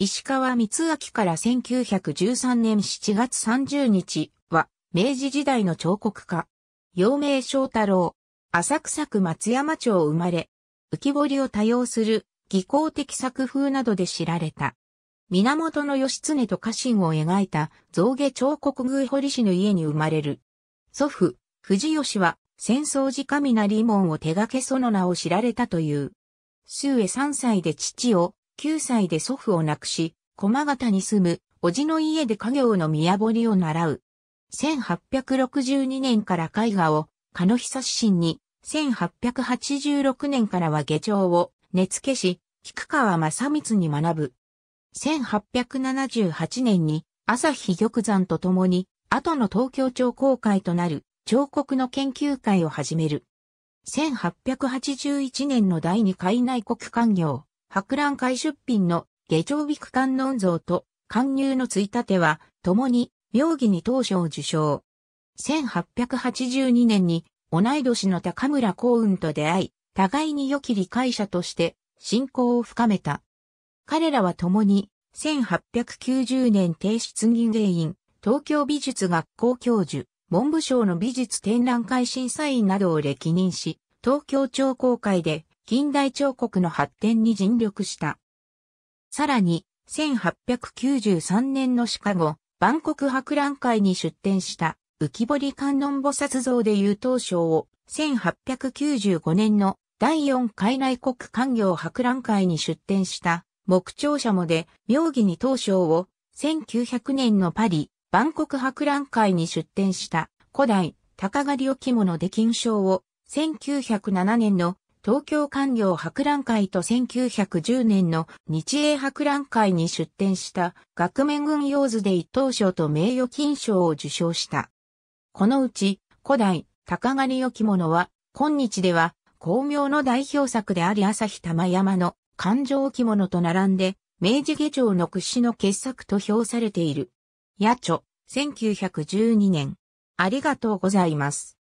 石川光明から1913年7月30日は、明治時代の彫刻家。陽明正太郎。浅草区松山町生まれ。浮き彫りを多用する、技巧的作風などで知られた。源義経と家臣を描いた造下彫刻宮堀氏の家に生まれる。祖父、藤吉は戦争時神門を手掛けその名を知られたという。周へ3歳で父を9歳で祖父を亡くし、駒形に住む、叔父の家で家業の宮堀を習う。1862年から絵画を、鹿野久新に、1886年からは下帳を、根付し、菊川正光に学ぶ。1878年に、朝日玉山と共に、後の東京町公会となる、彫刻の研究会を始める。1881年の第二回内国官業、博覧会出品の下町美区観音像と貫入のついたては、共に、妙義に当初を受賞。1882年に、同い年の高村幸運と出会い、互いに良き理解者として、信仰を深めた。彼らは共に、1890年提出銀芸員、東京美術学校教授、文部省の美術展覧会審査員などを歴任し、東京町公会で近代彫刻の発展に尽力した。さらに、1893年のシカゴ、万国博覧会に出展した浮彫観音菩薩像で優等賞を1895年の第4海内国官業博覧会に出展した木彫者もで妙義に等賞を1900年のパリ万国博覧会に出展した古代高狩り置物で金賞を1907年の東京官業博覧会と1910年の日英博覧会に出展した学面群用図で一等賞と名誉金賞を受賞した。このうち古代高狩り置物は今日では巧妙の代表作であり朝日玉山の環状置物と並んで明治下城の屈指の傑作と評されている。野著1912年。ありがとうございます。